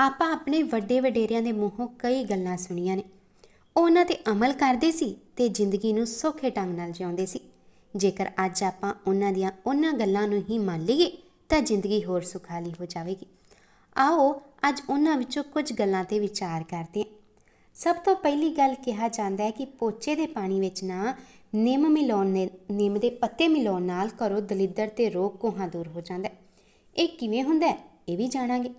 ਆਪਾਂ ਆਪਣੇ ਵੱਡੇ ਵਡੇਰਿਆਂ ਦੇ ਮੂੰਹੋਂ ਕਈ ਗੱਲਾਂ ਸੁਣੀਆਂ ਨੇ ਉਹਨਾਂ ਤੇ ਅਮਲ ਕਰਦੇ ਸੀ ਤੇ ਜ਼ਿੰਦਗੀ ਨੂੰ ਸੌਖੇ ਢੰਗ ਨਾਲ ਜਿਉਂਦੇ ਸੀ ਜੇਕਰ ਅੱਜ ਆਪਾਂ ਉਹਨਾਂ ਦੀਆਂ ਉਹਨਾਂ ਗੱਲਾਂ ਨੂੰ ਹੀ ਮੰਨ ਲਈਏ ਤਾਂ ਜ਼ਿੰਦਗੀ ਹੋਰ ਸੁਖਾਲੀ ਹੋ ਜਾਵੇਗੀ ਆਓ ਅੱਜ ਉਹਨਾਂ ਵਿੱਚੋਂ ਕੁਝ ਗੱਲਾਂ ਤੇ ਵਿਚਾਰ ਕਰਦੇ ਹਾਂ ਸਭ ਤੋਂ ਪਹਿਲੀ ਗੱਲ ਕਿਹਾ ਜਾਂਦਾ ਹੈ ਕਿ ਪੋਚੇ ਦੇ ਪਾਣੀ ਵਿੱਚ ਨਾ ਨਿੰਮ ਮਿਲਾਉਣ ਨੇ ਨਿੰਮ ਦੇ ਪੱਤੇ ਮਿਲਾਉਣ ਨਾਲ ਕਰੋ ਦਲਿੱਦਰ ਤੇ ਰੋਗ ਕੋਹਾਂ ਦੂਰ ਹੋ ਜਾਂਦਾ ਹੈ ਇਹ ਕਿਵੇਂ ਹੁੰਦਾ ਹੈ ਇਹ ਵੀ ਜਾਣਾਂਗੇ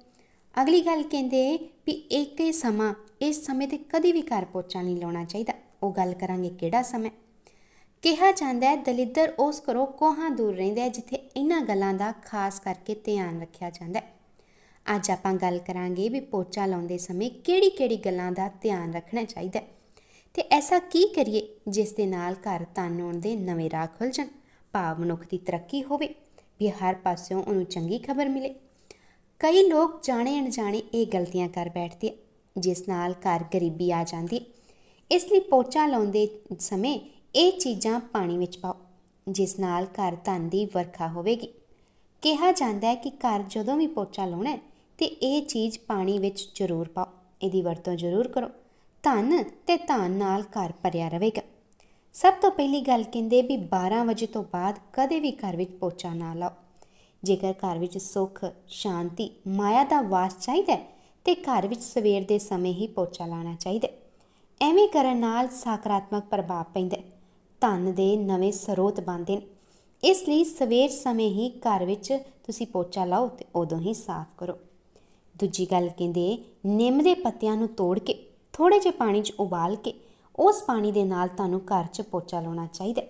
ਅਗਲੀ ਗੱਲ ਕਹਿੰਦੇ ਵੀ ਇੱਕ ਹੀ ਸਮਾਂ ਇਸ ਸਮੇਂ ਤੇ ਕਦੀ ਵੀ ਘਰ ਪਹੁੰਚਾ ਨਹੀਂ ਲਾਉਣਾ ਚਾਹੀਦਾ ਉਹ ਗੱਲ ਕਰਾਂਗੇ ਕਿਹੜਾ ਸਮਾਂ ਕਿਹਾ ਜਾਂਦਾ ਹੈ ਦਲਿੱਦਰ ਉਸ ਘਰੋਂ ਕੋਹਾਂ ਦੂਰ ਰਹਿੰਦਾ ਹੈ ਜਿੱਥੇ ਇਹਨਾਂ ਗੱਲਾਂ ਦਾ ਖਾਸ ਕਰਕੇ ਧਿਆਨ ਰੱਖਿਆ ਜਾਂਦਾ ਹੈ ਅੱਜ ਆਪਾਂ ਗੱਲ ਕਰਾਂਗੇ ਵੀ ਪੋਚਾ ਲਾਉਂਦੇ ਸਮੇਂ ਕਿਹੜੀ-ਕਿਹੜੀ ਗੱਲਾਂ ਦਾ ਧਿਆਨ ਰੱਖਣਾ ਚਾਹੀਦਾ ਤੇ ਐਸਾ ਕੀ ਕਰੀਏ ਜਿਸ ਦੇ ਨਾਲ ਘਰ ਤਾਨੋਂ ਦੇ ਨਵੇਂ ਰਾਹ ਖੁੱਲ ਜਾਣ ਭਾਵ ਮਨੁੱਖ ਦੀ ਤਰੱਕੀ ਹੋਵੇ ਵੀ ਹਰ ਪਾਸਿਓਂ ਉਹਨੂੰ ਚੰਗੀ ਖਬਰ ਮਿਲੇ ਕਈ ਲੋਕ ਜਾਣੇ ਅਣਜਾਣੇ ਇਹ ਗਲਤੀਆਂ ਕਰ ਬੈਠਦੇ ਜਿਸ ਨਾਲ ਘਰ ਗਰੀਬੀ ਆ ਜਾਂਦੀ ਇਸ ਲਈ ਪੋਚਾ ਲਾਉਂਦੇ ਸਮੇਂ ਇਹ ਚੀਜ਼ਾਂ ਪਾਣੀ ਵਿੱਚ ਪਾਓ ਜਿਸ ਨਾਲ ਘਰ ਧਨ ਦੀ ਵਰਖਾ ਹੋਵੇਗੀ ਕਿਹਾ ਜਾਂਦਾ ਹੈ ਕਿ ਘਰ ਜਦੋਂ ਵੀ ਪੋਚਾ ਲਾਉਣਾ ਤੇ ਇਹ ਚੀਜ਼ ਪਾਣੀ ਵਿੱਚ ਜ਼ਰੂਰ ਪਾਓ ਇਹਦੀ ਵਰਤੋਂ ਜ਼ਰੂਰ ਕਰੋ ਧਨ ਤੇ ਧਨ ਨਾਲ ਘਰ ਭਰਿਆ ਰਹੇਗਾ ਸਭ ਤੋਂ ਪਹਿਲੀ ਗੱਲ ਕਹਿੰਦੇ ਵੀ 12 ਵਜੇ ਤੋਂ ਬਾਅਦ ਕਦੇ ਵੀ ਘਰ ਵਿੱਚ ਪੋਚਾ ਨਾ ਲਾਓ ਜੇਕਰ ਘਰ ਵਿੱਚ ਸੁੱਖ ਸ਼ਾਂਤੀ ਮਾਇਆ ਦਾ ਵਾਸ ਚਾਹੀਦਾ ਤੇ ਘਰ ਵਿੱਚ ਸਵੇਰ ਦੇ ਸਮੇਂ ਹੀ ਪੋਚਾ ਲਾਣਾ ਚਾਹੀਦਾ ਐਵੇਂ ਕਰਨ ਨਾਲ ਸਕਾਰਾਤਮਕ ਪ੍ਰਭਾਵ ਪੈਂਦਾ ਧਨ ਦੇ ਨਵੇਂ ਸਰੋਤ ਬਣਦੇ ਨੇ ਇਸ ਲਈ ਸਵੇਰ ਸਮੇਂ ਹੀ ਘਰ ਵਿੱਚ ਤੁਸੀਂ ਪੋਚਾ ਲਾਓ ਤੇ ਉਦੋਂ ਹੀ ਸਾਫ਼ ਕਰੋ ਦੂਜੀ ਗੱਲ ਕਹਿੰਦੇ ਨਿੰਮ ਦੇ ਪੱਤਿਆਂ ਨੂੰ ਤੋੜ ਕੇ ਥੋੜੇ ਜਿਹਾ ਪਾਣੀ 'ਚ ਉਬਾਲ ਕੇ ਉਸ ਪਾਣੀ ਦੇ ਨਾਲ ਤੁਹਾਨੂੰ ਘਰ 'ਚ ਪੋਚਾ ਲਾਉਣਾ ਚਾਹੀਦਾ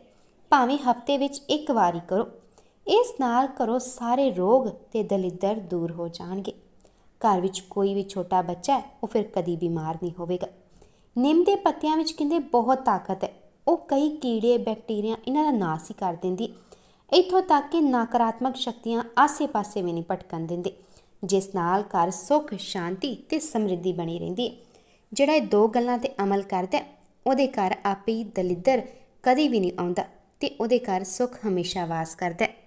ਭਾਵੇਂ ਹਫਤੇ ਵਿੱਚ ਇੱਕ ਵਾਰੀ ਕਰੋ ਇਸ ਨਾਲ ਘਰੋਂ ਸਾਰੇ ਰੋਗ ਤੇ ਦਲਿੱਦਰ ਦੂਰ ਹੋ ਜਾਣਗੇ ਘਰ ਵਿੱਚ ਕੋਈ ਵੀ ਛੋਟਾ ਬੱਚਾ ਹੈ ਉਹ ਫਿਰ ਕਦੀ ਬਿਮਾਰ ਨਹੀਂ ਹੋਵੇਗਾ ਨਿੰਮ ਦੇ ਪੱਤਿਆਂ ਵਿੱਚ ਕਹਿੰਦੇ ਬਹੁਤ ਤਾਕਤ ਹੈ ਉਹ ਕਈ ਕੀੜੇ ਬੈਕਟੀਰੀਆ ਇਹਨਾਂ ਦਾ ਨਾਸ਼ ਹੀ ਕਰ ਦਿੰਦੀ ਇੱਥੋਂ ਤੱਕ ਕਿ ਨਕਾਰਾਤਮਕ ਸ਼ਕਤੀਆਂ ਆਸੇ-ਪਾਸੇ ਵੀ ਨਹੀਂ ਭਟਕਣ ਦਿੰਦੇ ਜਿਸ ਨਾਲ ਘਰ ਸੁੱਖ ਸ਼ਾਂਤੀ ਤੇ ਸਮਰਿੱਧੀ ਬਣੀ ਰਹਿੰਦੀ ਹੈ ਜਿਹੜਾ ਇਹ ਦੋ ਗੱਲਾਂ ਤੇ ਅਮਲ ਕਰਦਾ ਉਹਦੇ ਘਰ ਆਪੇ ਹੀ ਦਲਿੱਦਰ ਕਦੀ ਵੀ ਨਹੀਂ ਆਉਂਦਾ ਤੇ ਉਹਦੇ ਘਰ ਸੁੱਖ ਹਮੇਸ਼ਾ ਵਾਸ ਕਰਦਾ ਹੈ